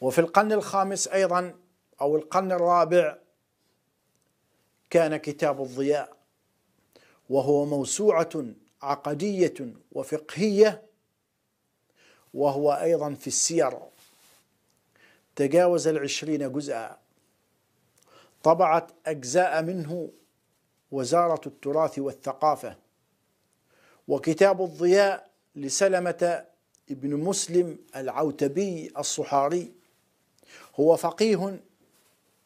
وفي القرن الخامس أيضا أو القرن الرابع كان كتاب الضياء وهو موسوعة عقدية وفقهية وهو أيضا في السير تجاوز العشرين جزءا طبعت أجزاء منه وزارة التراث والثقافة وكتاب الضياء لسلمة ابن مسلم العوتبي الصحاري هو فقيه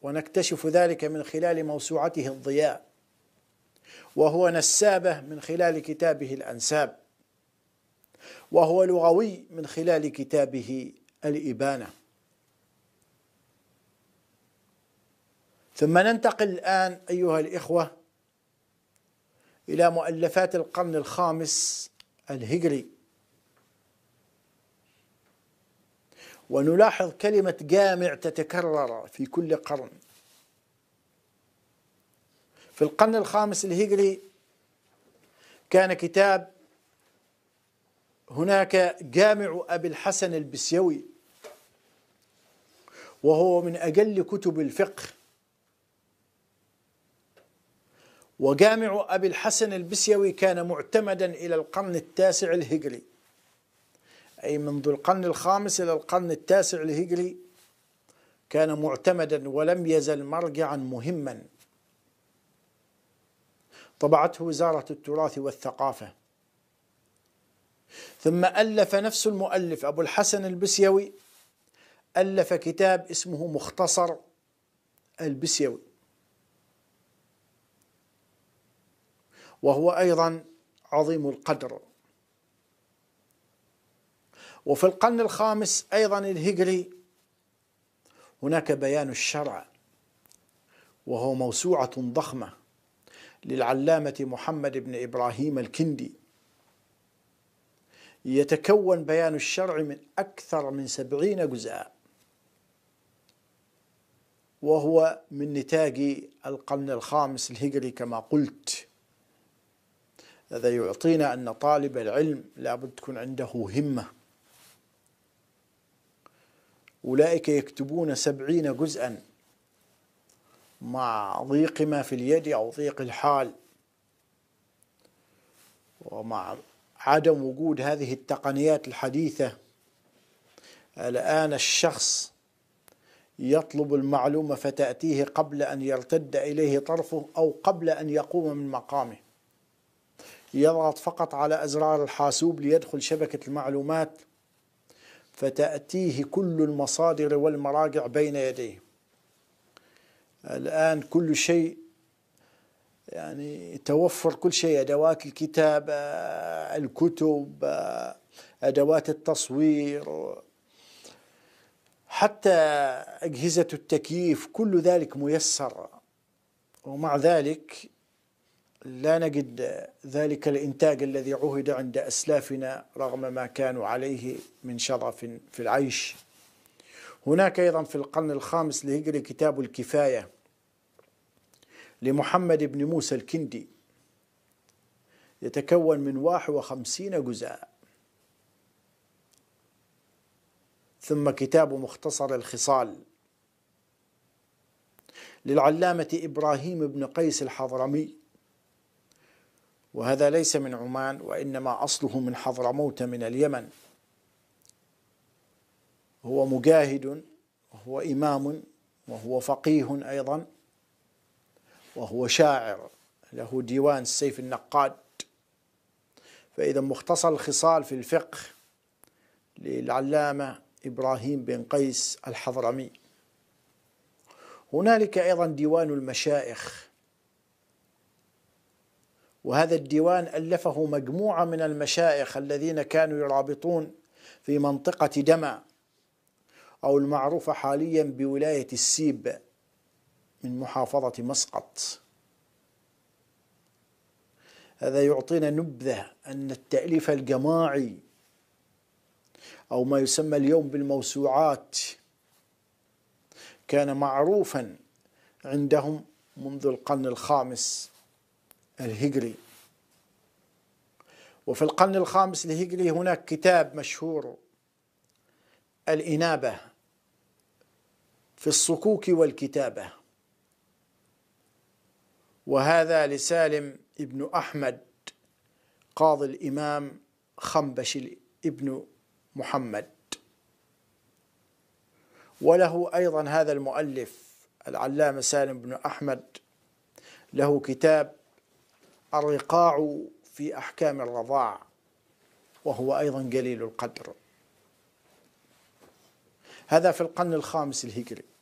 ونكتشف ذلك من خلال موسوعته الضياء وهو نسابه من خلال كتابه الانساب وهو لغوي من خلال كتابه الابانه ثم ننتقل الان ايها الاخوه الى مؤلفات القرن الخامس الهجري ونلاحظ كلمة جامع تتكرر في كل قرن في القرن الخامس الهجري كان كتاب هناك جامع أبي الحسن البسيوي وهو من أجل كتب الفقه وجامع أبي الحسن البسيوي كان معتمدا إلى القرن التاسع الهجري أي منذ القرن الخامس إلى القرن التاسع الهجري كان معتمدا ولم يزل مرجعا مهما طبعته وزارة التراث والثقافة ثم ألف نفس المؤلف أبو الحسن البسيوي ألف كتاب اسمه مختصر البسيوي وهو أيضا عظيم القدر وفي القرن الخامس أيضا الهجري هناك بيان الشرع وهو موسوعة ضخمة للعلامة محمد بن إبراهيم الكندي يتكون بيان الشرع من أكثر من سبعين جزءا وهو من نتاج القرن الخامس الهجري كما قلت هذا يعطينا أن طالب العلم لابد تكون عنده همة أولئك يكتبون سبعين جزءا مع ضيق ما في اليد أو ضيق الحال ومع عدم وجود هذه التقنيات الحديثة الآن الشخص يطلب المعلومة فتأتيه قبل أن يرتد إليه طرفه أو قبل أن يقوم من مقامه يضغط فقط على أزرار الحاسوب ليدخل شبكة المعلومات فتأتيه كل المصادر والمراجع بين يديه الآن كل شيء يعني توفر كل شيء أدوات الكتابة الكتب أدوات التصوير حتى أجهزة التكييف كل ذلك ميسر ومع ذلك لا نجد ذلك الإنتاج الذي عهد عند أسلافنا رغم ما كانوا عليه من شرف في العيش هناك أيضا في القرن الخامس لهجري كتاب الكفاية لمحمد بن موسى الكندي يتكون من 51 جزاء ثم كتاب مختصر الخصال للعلامة إبراهيم بن قيس الحضرمي وهذا ليس من عمان وإنما أصله من حضرموت من اليمن هو مجاهد وهو إمام وهو فقيه أيضا وهو شاعر له ديوان السيف النقاد فإذا مختصر الخصال في الفقه للعلامة إبراهيم بن قيس الحضرمي هنالك أيضا ديوان المشائخ وهذا الديوان ألفه مجموعة من المشايخ الذين كانوا يرابطون في منطقة دمع أو المعروفة حاليا بولاية السيب من محافظة مسقط هذا يعطينا نبذة أن التأليف الجماعي أو ما يسمى اليوم بالموسوعات كان معروفا عندهم منذ القرن الخامس الهجري وفي القرن الخامس الهجري هناك كتاب مشهور الإنابة في الصكوك والكتابة وهذا لسالم ابن أحمد قاضي الإمام خنبش ابن محمد وله أيضا هذا المؤلف العلامة سالم بن أحمد له كتاب الرقاع في أحكام الرضاع وهو أيضا قليل القدر هذا في القرن الخامس الهجري